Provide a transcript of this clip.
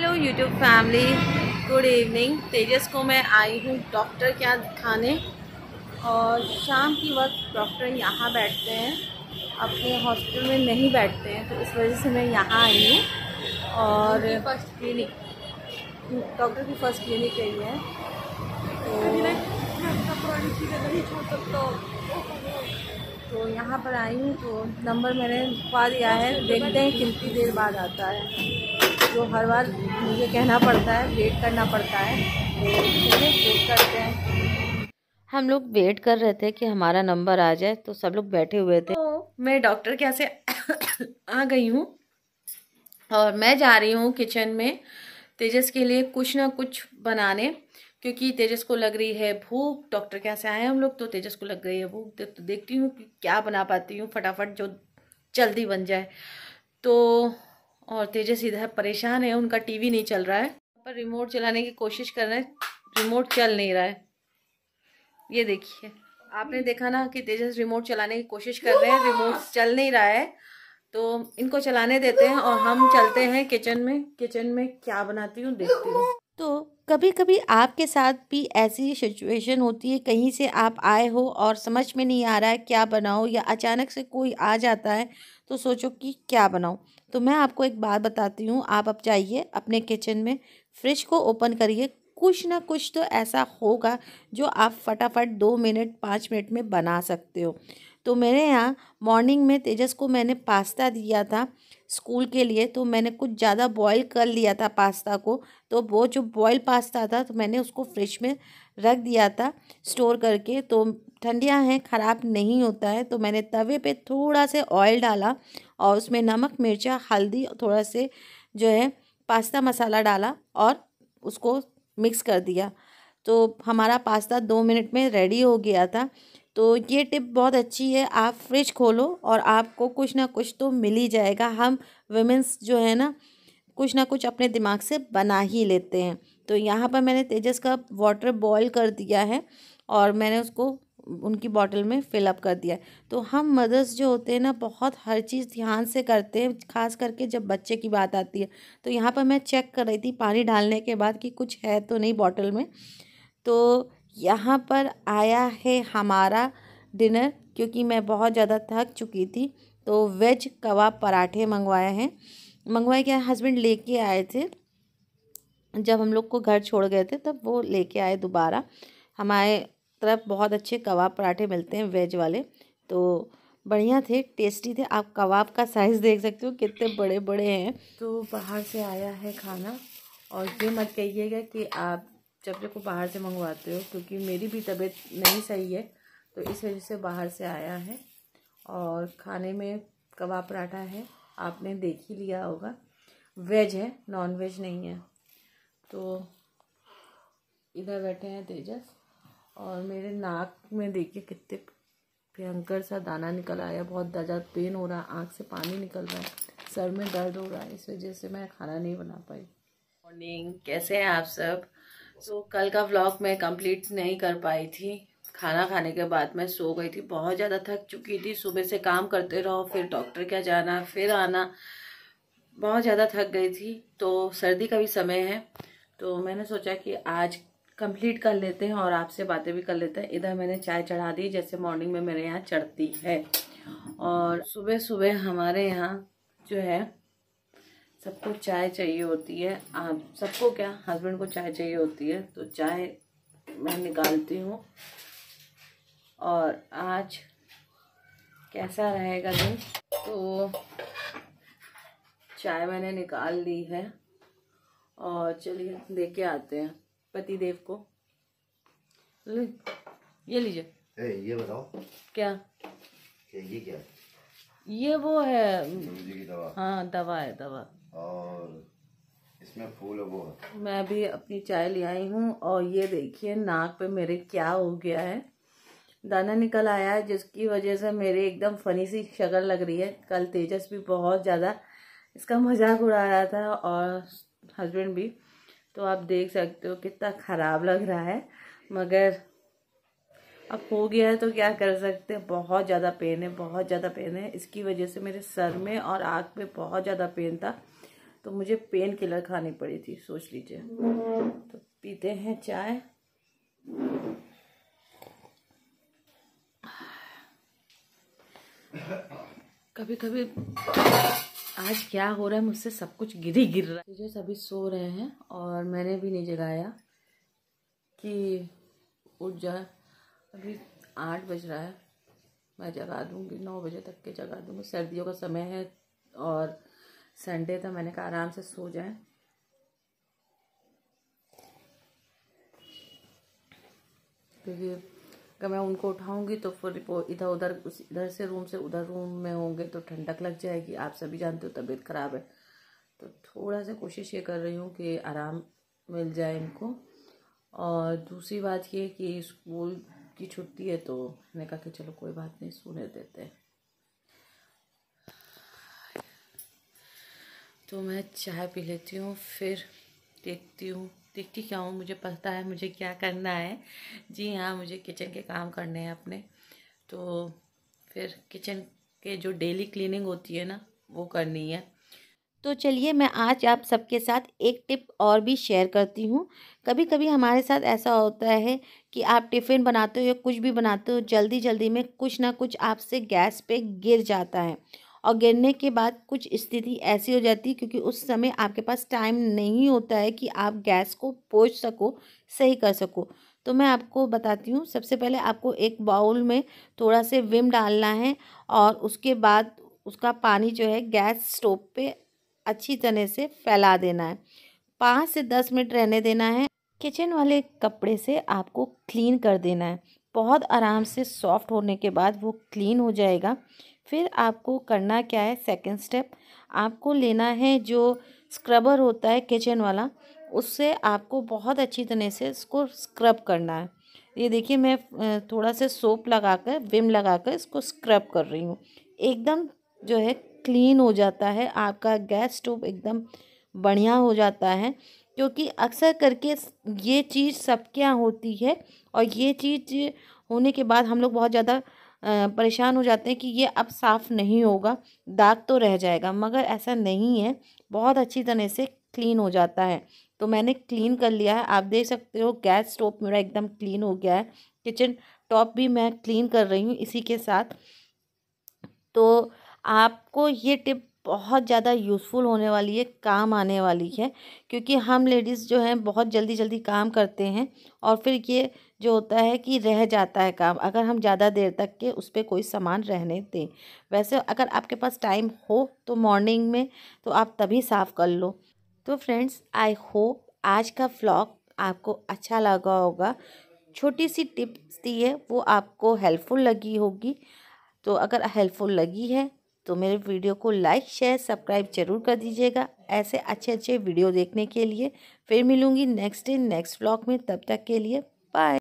hello YouTube family good evening Tejas को मैं आई हूँ डॉक्टर के यहाँ दिखाने और शाम के वक्त डॉक्टर यहाँ बैठते हैं अपने हॉस्पिटल में नहीं बैठते हैं तो इस वजह से मैं यहाँ आई हूँ और फर्स्ट क्लिनिक डॉक्टर की फर्स्ट क्लिनिक रही है तो तो यहाँ पर आई हूँ तो नंबर मैंने पा दिया है देखते हैं कितनी देर बाद आता है जो हर बार मुझे कहना पड़ता है वेट करना पड़ता है तो वेट करते हैं हम लोग वेट कर रहे थे कि हमारा नंबर आ जाए तो सब लोग बैठे हुए थे तो मैं डॉक्टर के यहाँ से आ गई हूँ और मैं जा रही हूँ किचन में तेजस के लिए कुछ ना कुछ बनाने क्योंकि तेजस को लग रही है भूख डॉक्टर के यहाँ से आए हम लोग तो तेजस को लग रही है भूख दे, तो देखती हूँ कि क्या बना पाती हूँ फटाफट जो जल्दी बन जाए तो और तेजस इधर परेशान है उनका टीवी नहीं चल रहा है पर रिमोट चलाने की कोशिश कर रहे हैं रिमोट चल नहीं रहा है ये देखिए आपने देखा ना कि तेजस रिमोट चलाने की कोशिश कर रहे हैं रिमोट चल नहीं रहा है तो इनको चलाने देते हैं और हम चलते हैं किचन में किचन में क्या बनाती हूँ देखती हूँ तो कभी कभी आपके साथ भी ऐसी सिचुएशन होती है कहीं से आप आए हो और समझ में नहीं आ रहा है क्या बनाओ या अचानक से कोई आ जाता है तो सोचो कि क्या बनाओ तो मैं आपको एक बात बताती हूँ आप अब जाइए अपने किचन में फ्रिज को ओपन करिए कुछ ना कुछ तो ऐसा होगा जो आप फटाफट दो मिनट पाँच मिनट में बना सकते हो तो मेरे यहाँ मॉर्निंग में तेजस को मैंने पास्ता दिया था स्कूल के लिए तो मैंने कुछ ज़्यादा बॉईल कर लिया था पास्ता को तो वो जो बॉयल पास्ता था तो मैंने उसको फ्रिज में रख दिया था स्टोर करके तो ठंडियाँ हैं ख़राब नहीं होता है तो मैंने तवे पे थोड़ा से ऑयल डाला और उसमें नमक मिर्चा हल्दी थोड़ा से जो है पास्ता मसाला डाला और उसको मिक्स कर दिया तो हमारा पास्ता दो मिनट में रेडी हो गया था तो ये टिप बहुत अच्छी है आप फ्रिज खोलो और आपको कुछ ना कुछ तो मिल ही जाएगा हम वेमेंस जो है ना कुछ ना कुछ अपने दिमाग से बना ही लेते हैं तो यहाँ पर मैंने तेजस का वाटर बॉयल कर दिया है और मैंने उसको उनकी बॉटल में फिलअप कर दिया तो हम मदर्स जो होते हैं ना बहुत हर चीज़ ध्यान से करते हैं खास करके जब बच्चे की बात आती है तो यहाँ पर मैं चेक कर रही थी पानी डालने के बाद कि कुछ है तो नहीं बॉटल में तो यहाँ पर आया है हमारा डिनर क्योंकि मैं बहुत ज़्यादा थक चुकी थी तो वेज कबाब पराठे मंगवाए हैं मंगवाए क्या हस्बैंड लेके आए थे जब हम लोग को घर छोड़ गए थे तब वो लेके आए दोबारा हमारे तरफ बहुत अच्छे कबाब पराठे मिलते हैं वेज वाले तो बढ़िया थे टेस्टी थे आप कबाब का साइज़ देख सकते हो कितने बड़े बड़े हैं तो बाहर से आया है खाना और ये मत कहिएगा कि आप जब देखो को बाहर से मंगवाते हो क्योंकि मेरी भी तबीयत नहीं सही है तो इस वजह से बाहर से आया है और खाने में कबाब पराठा है आपने देख ही लिया होगा वेज है नॉन वेज नहीं है तो इधर बैठे हैं तेजस और मेरे नाक में देखिए कितने भयंकर सा दाना निकल आया बहुत ज़्यादा पेन हो रहा है आँख से पानी निकल रहा है सर में दर्द हो रहा है इस वजह से मैं खाना नहीं बना पाई मॉर्निंग कैसे हैं आप सब सो तो so, कल का व्लॉग मैं कंप्लीट नहीं कर पाई थी खाना खाने के बाद मैं सो गई थी बहुत ज़्यादा थक चुकी थी सुबह से काम करते रहो फिर डॉक्टर क्या जाना फिर आना बहुत ज़्यादा थक गई थी तो सर्दी का भी समय है तो मैंने सोचा कि आज कंप्लीट कर लेते हैं और आपसे बातें भी कर लेते हैं इधर मैंने चाय चढ़ा दी जैसे मॉर्निंग में मेरे यहाँ चढ़ती है और सुबह सुबह हमारे यहाँ जो है सबको चाय चाहिए होती है आप सबको क्या हस्बैंड को चाय चाहिए होती है तो चाय मैं निकालती हूँ और आज कैसा रहेगा दिन तो चाय मैंने निकाल ली है और चलिए दे के आते हैं पति देव को ये लीजिए ये बताओ क्या ये क्या ये वो है दवा हाँ दवा है दवा और इसमें फूल वो है मैं भी अपनी चाय ले आई हूँ और ये देखिए नाक पे मेरे क्या हो गया है दाना निकल आया है जिसकी वजह से मेरी एकदम फनी सी शक्ल लग रही है कल तेजस भी बहुत ज़्यादा इसका मजाक उड़ा रहा था और हस्बैंड भी तो आप देख सकते हो कितना ख़राब लग रहा है मगर अब हो गया है तो क्या कर सकते हैं बहुत ज़्यादा पेन है बहुत ज़्यादा पेन है इसकी वजह से मेरे सर में और आँख में बहुत ज़्यादा पेन था तो मुझे पेन किलर खानी पड़ी थी सोच लीजिए तो पीते हैं चाय कभी कभी आज क्या हो रहा है मुझसे सब कुछ गिरी गिर रहा है मुझे सभी सो रहे हैं और मैंने भी नहीं जगाया कि उठ जाए अभी आठ बज रहा है मैं जगा दूँगी नौ बजे तक के जगा दूँगी सर्दियों का समय है और संडे था तो मैंने कहा आराम से सो जाए क्योंकि अगर मैं उनको उठाऊंगी तो फिर वो इधर उधर उस इधर से रूम से उधर रूम में होंगे तो ठंडक लग जाएगी आप सभी जानते हो तबीयत ख़राब है तो थोड़ा सा कोशिश ये कर रही हूँ कि आराम मिल जाए इनको और दूसरी बात ये कि स्कूल की छुट्टी है तो मैंने कहा कि चलो कोई बात नहीं सोने देते हैं तो मैं चाय पी लेती हूँ फिर देखती हूँ देखती क्या हूँ मुझे पता है मुझे क्या करना है जी हाँ मुझे किचन के काम करने हैं अपने तो फिर किचन के जो डेली क्लीनिंग होती है ना वो करनी है तो चलिए मैं आज आप सबके साथ एक टिप और भी शेयर करती हूँ कभी कभी हमारे साथ ऐसा होता है कि आप टिफ़िन बनाते हो या कुछ भी बनाते हो जल्दी जल्दी में कुछ ना कुछ आपसे गैस पे गिर जाता है और गिरने के बाद कुछ स्थिति ऐसी हो जाती है क्योंकि उस समय आपके पास टाइम नहीं होता है कि आप गैस को पोछ सको सही कर सको तो मैं आपको बताती हूँ सबसे पहले आपको एक बाउल में थोड़ा से विम डालना है और उसके बाद उसका पानी जो है गैस स्टोव पे अच्छी तरह से फैला देना है पाँच से दस मिनट रहने देना है किचन वाले कपड़े से आपको क्लीन कर देना है बहुत आराम से सॉफ्ट होने के बाद वो क्लीन हो जाएगा फिर आपको करना क्या है सेकंड स्टेप आपको लेना है जो स्क्रबर होता है किचन वाला उससे आपको बहुत अच्छी तरह से इसको स्क्रब करना है ये देखिए मैं थोड़ा सा सोप लगाकर विम लगाकर इसको स्क्रब कर रही हूँ एकदम जो है क्लीन हो जाता है आपका गैस स्टोव एकदम बढ़िया हो जाता है क्योंकि अक्सर करके ये चीज़ सबके यहाँ होती है और ये चीज़ होने के बाद हम लोग बहुत ज़्यादा परेशान हो जाते हैं कि ये अब साफ़ नहीं होगा दाग तो रह जाएगा मगर ऐसा नहीं है बहुत अच्छी तरह से क्लीन हो जाता है तो मैंने क्लीन कर लिया है आप देख सकते हो गैस स्टोव मेरा एकदम क्लीन हो गया है किचन टॉप भी मैं क्लीन कर रही हूँ इसी के साथ तो आपको ये टिप बहुत ज़्यादा यूज़फुल होने वाली है काम आने वाली है क्योंकि हम लेडीज़ जो हैं बहुत जल्दी जल्दी काम करते हैं और फिर ये जो होता है कि रह जाता है काम अगर हम ज़्यादा देर तक के उस पर कोई सामान रहने दें वैसे अगर आपके पास टाइम हो तो मॉर्निंग में तो आप तभी साफ़ कर लो तो फ्रेंड्स आई होप आज का फ्लॉग आपको अच्छा लगा होगा छोटी सी टिप्स दी है वो आपको हेल्पफुल लगी होगी तो अगर हेल्पफुल लगी है तो मेरे वीडियो को लाइक शेयर सब्सक्राइब जरूर कर दीजिएगा ऐसे अच्छे अच्छे वीडियो देखने के लिए फिर मिलूँगी नेक्स्ट डे नेक्स्ट ब्लॉग में तब तक के लिए बाय